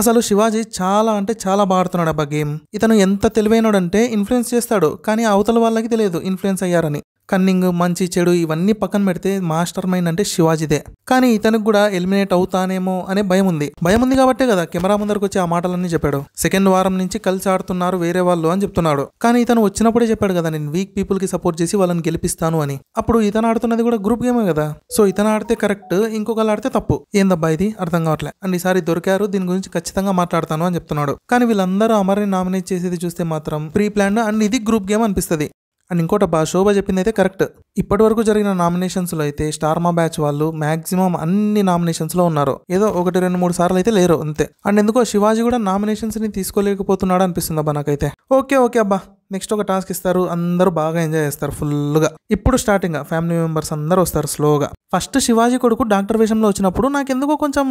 అసలు శివాజీ చాలా అంటే చాలా బాడుతున్నాడు అబ్బా గేమ్ ఇతను ఎంత తెలివైనడంటే ఇన్ఫ్లుయెన్స్ చేస్తాడు కానీ అవతల వాళ్ళకి తెలియదు ఇన్ఫ్లుయెన్స్ అయ్యారని కన్నింగ్ మంచి చెడు ఇవన్నీ పక్కన పెడితే మాస్టర్ మైండ్ అంటే శివాజీదే కానీ ఇతనికి కూడా ఎలిమినేట్ అవుతానేమో అనే భయం ఉంది భయం ఉంది కాబట్టే కదా కెమెరా ముందరకు వచ్చి ఆ మాటలన్నీ చెప్పాడు సెకండ్ వారం నుంచి కలిసి ఆడుతున్నారు వేరే వాళ్ళు అని చెప్తున్నాడు కానీ ఇతను వచ్చినప్పుడే చెప్పాడు కదా నేను వీక్ పీపుల్ కి సపోర్ట్ చేసి వాళ్ళని గెలిపిస్తాను అని అప్పుడు ఇతను ఆడుతున్నది కూడా గ్రూప్ గేమే కదా సో ఇతను ఆడితే కరెక్ట్ ఇంకొకళ్ళు ఆడితే తప్పు ఏందబ్బా ఇది అర్థం కావట్లే అండ్ ఈసారి దొరికారు దీని గురించి ఖచ్చితంగా మాట్లాడతాను అని చెప్తున్నాడు కానీ వీళ్ళందరూ అమర్ని నామినేట్ చేసేది చూస్తే మాత్రం ప్రీ ప్లాన్ అండ్ ఇది గ్రూప్ గేమ్ అనిపిస్తుంది అండ్ ఇంకోటి బా శోభ చెప్పింది అయితే కరెక్ట్ ఇప్పటివరకు జరిగిన నామినేషన్స్లో అయితే స్టార్మా బ్యాచ్ వాళ్ళు మాక్సిమం అన్ని నామినేషన్స్లో ఉన్నారు ఏదో ఒకటి రెండు మూడు సార్లు అయితే లేరు అంతే అండ్ ఎందుకో శివాజీ కూడా నామినేషన్స్ని తీసుకోలేకపోతున్నాడు అనిపిస్తుంది అబ్బా నాకైతే ఓకే ఓకే అబ్బా నెక్స్ట్ ఒక టాస్క్ ఇస్తారు అందరూ బాగా ఎంజాయ్ చేస్తారు ఫుల్గా ఇప్పుడు స్టార్టింగ్ ఫ్యామిలీ మెంబర్స్ అందరూ వస్తారు స్లోగా ఫస్ట్ శివాజీ కొడుకు డాక్టర్ విషయంలో వచ్చినప్పుడు నాకెందుకో కొంచెం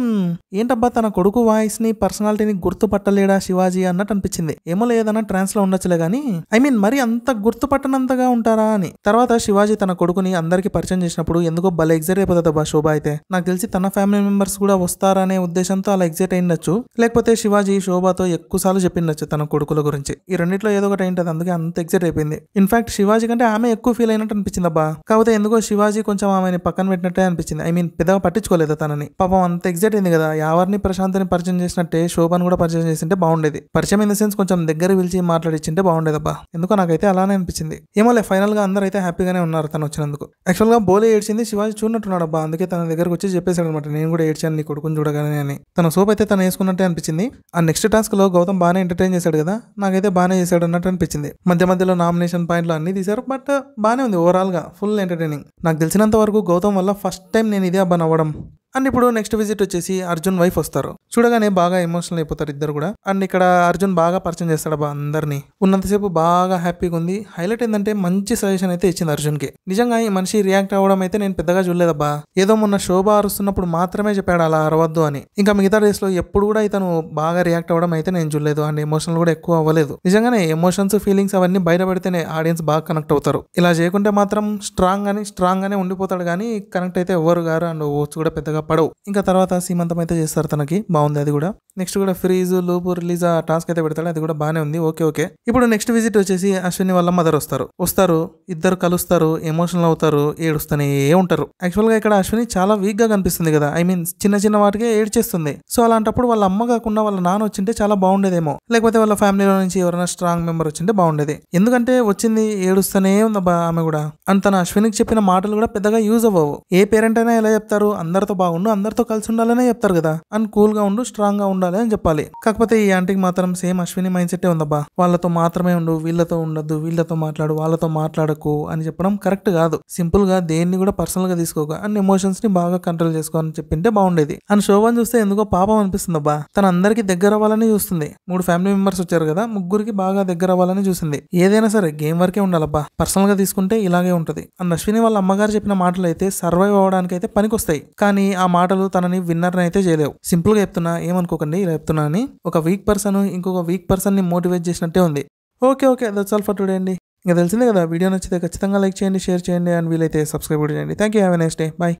ఏంటబ్బా తన కొడుకు వాయిస్ ని పర్సనాలిటీని గుర్తుపట్టలేడా శివాజీ అన్నట్టు అనిపించింది ఏమో లేదన్నా ట్రాన్స్ లో ఉండొచ్చులే కానీ ఐ మీన్ మరి అంత గుర్తుపట్టనంతగా ఉంటారా అని తర్వాత శివాజీ తన కొడుకుని అందరికి పరిచయం చేసినప్పుడు ఎందుకో భలే ఎగ్జైట్ అయిపోతుంది అబ్బా శోభ అయితే నాకు తెలిసి తన ఫ్యామిలీ మెంబర్స్ కూడా వస్తారనే ఉద్దేశంతో అలా ఎగ్జైట్ అయిండొచ్చు లేకపోతే శివాజీ శోభతో ఎక్కువసార్లు చెప్పిండొచ్చు తన కొడుకుల గురించి ఈ రెండిట్లో ఏదో ఒకటి ఏంటది అందుకే అంత ఎగ్జైట్ అయిపోయింది ఇన్ఫాక్ట్ శివాజీ కంటే ఆమె ఎక్కువ ఫీల్ అయినట్టు అనిపించింది అబ్బా కాకపోతే ఎందుకో శివాజీ కొంచెం ఆమెని పక్కన పెట్టినట్టే అనిపించింది ఐ మీన్ పెద్దగా పట్టించుకోలేదు తనని పాపం అంత ఎగ్జైట్ అయింది కదా ఎవరిని ప్రశాంతని పరిచయం చేసినట్టే శోభన్ కూడా పరిచయం చేసింటే బాగుండేది పరిచయం ఇన్ ద సెన్స్ కొంచెం దగ్గర పిలిచి మాట్లాడిచ్చింటే బాగుండేదబ్బా ఎందుకో నాకైతే అలానే అనిపించింది ఏమోలే ఫైనల్ గా అందరూ అయితే హ్యాపీగానే ఉన్నారు తను వచ్చినందుకు యాక్చువల్ గా బోలే ఏడ్చింది శివాజీ చూడనట్టున్నాడు అబ్బా అందుకే తన దగ్గరకు వచ్చి చెప్పేశాడు అనమాట నేను కూడా ఏడ్చాను నీ కొడుకుని చూడగానే అని తన సోప్ అయితే తను వేసుకున్నట్టే అనిపించింది ఆ నెక్స్ట్ టాస్క్ లో గౌతమ్ బాగానే ఎంటర్టైన్ చేశాడు కదా నాకైతే బాగానే చేశాడు అన్నట్టు అనిపించింది మధ్య మధ్యలో నామినేషన్ పాయింట్లు అన్ని తీశారు బట్ బాగానే ఉంది ఓవరాల్గా ఫుల్ ఎంటర్టైనింగ్ నాకు తెలిసినంత వరకు గౌతమ్ వల్ల ఫస్ట్ టైం నేను ఇదే అబ్బా నవ్వడం అండ్ ఇప్పుడు నెక్స్ట్ విజిట్ వచ్చేసి అర్జున్ వైఫ్ వస్తారు చూడగానే బాగా ఎమోషనల్ అయిపోతారు ఇద్దరు కూడా అండ్ ఇక్కడ అర్జున్ బాగా పరిచయం చేస్తాడు బా అందరినీ ఉన్నంతసేపు బాగా హ్యాపీగా ఉంది హైలైట్ ఏంటంటే మంచి సజెషన్ అయితే ఇచ్చింది కి నిజంగా ఈ మనిషి రియాక్ట్ అవ్వడం అయితే నేను పెద్దగా చూడలేదబ్బా ఏదో మొన్న శోభ అరుస్తున్నప్పుడు మాత్రమే చెప్పాడు అలా అరవద్దు అని ఇంకా మిగతా డేస్ లో ఎప్పుడు కూడా ఇతను బాగా రియాక్ట్ అవ్వడం అయితే నేను చూడలేదు అండ్ ఎమోషనల్ కూడా ఎక్కువ అవ్వలేదు నిజంగానే ఎమోషన్స్ ఫీలింగ్స్ అవన్నీ బయటపడితేనే ఆడియన్స్ బాగా కనెక్ట్ అవుతారు ఇలా చేయకుంటే మాత్రం స్ట్రాంగ్ అని స్ట్రాంగ్ గానే ఉండిపోతాడు కానీ కనెక్ట్ అయితే ఎవరు గారు అండ్ ఓట్స్ కూడా పెద్దగా పడవు ఇంకా తర్వాత సీమంతం అయితే చేస్తారు తనకి బాగుంది అది కూడా నెక్స్ట్ కూడా ఫ్రీజ్ లూపు రిలీజ్ ఆ టాస్క్ అయితే పెడతాడు అది కూడా బాగానే ఉంది ఓకే ఓకే ఇప్పుడు నెక్స్ట్ విజిట్ వచ్చేసి అశ్విని వాళ్ళ మదర్ వస్తారు వస్తారు ఇద్దరు కలుస్తారు ఎమోషనల్ అవుతారు ఏడుస్తూనే ఉంటారు యాక్చువల్ గా ఇక్కడ అశ్విని చాలా వీక్ గా కనిపిస్తుంది కదా ఐ మీన్ చిన్న చిన్న వాటికే ఏడ్చేస్తుంది సో అలాంటప్పుడు వాళ్ళ అమ్మ కాకుండా వాళ్ళ నాన్న వచ్చింటే చాలా బాగుండేదేమో లేకపోతే వాళ్ళ ఫ్యామిలీలో నుంచి ఎవరైనా స్ట్రాంగ్ మెంబర్ వచ్చింటే బాగుండేది ఎందుకంటే వచ్చింది ఏడుస్తూనే ఉందబ్బా ఆమె కూడా అండ్ తన అశ్వినికి చెప్పిన మాటలు కూడా పెద్దగా యూజ్ అవ్వవు ఏ పేరెంట్ అయినా ఎలా చెప్తారు అందరితో బాగుంది ఉండు అందరితో కలిసి ఉండాలనే చెప్తారు కదా అండ్ కూల్ గా ఉండు స్ట్రాంగ్ గా ఉండాలి అని చెప్పాలి కాకపోతే ఈ ఆంటీకి మాత్రం సేమ్ అశ్విని మైండ్ సెట్టే ఉందబ్బా వాళ్ళతో మాత్రమే ఉండు వీళ్ళతో ఉండదు వీళ్ళతో మాట్లాడు వాళ్ళతో మాట్లాడకు అని చెప్పడం కరెక్ట్ కాదు సింపుల్ గా దేన్ని కూడా పర్సనల్ గా తీసుకోక అండ్ ఎమోషన్స్ ని బాగా కంట్రోల్ చేసుకో అని చెప్పింటే బాగుండేది అండ్ శోభన్ చూస్తే ఎందుకో పాపం అనిపిస్తుంది అబ్బా తన అందరికి దగ్గర అవ్వాలని చూస్తుంది మూడు ఫ్యామిలీ మెంబర్స్ వచ్చారు కదా ముగ్గురికి బాగా దగ్గర అవ్వాలని చూసింది ఏదైనా సరే గేమ్ వరకే ఉండాలబ్బా పర్సనల్ గా తీసుకుంటే ఇలాగే ఉంటది అండ్ అశ్విని వాళ్ళ అమ్మగారు చెప్పిన మాటలు అయితే సర్వైవ్ అవడానికి అయితే పనికొస్తాయి కానీ ఆ మాటలు తనని విన్నర్ అయితే చేయలేవు సింపుల్గా చెప్తున్నా ఏమనుకోకండి ఇలా చెప్తున్నా అని ఒక వీక్ పర్సన్ ఇంకొక వీక్ పర్సన్ని మోటివేట్ చేసినట్టే ఉంది okay okay that's all for today అండి ఇంకా తెలిసిందే కదా వీడియో నచ్చితే ఖచ్చితంగా లైక్ చేయండి షేర్ చేయండి అండ్ వీలైతే సబ్స్క్రైబ్ చేయండి thank you have a next day bye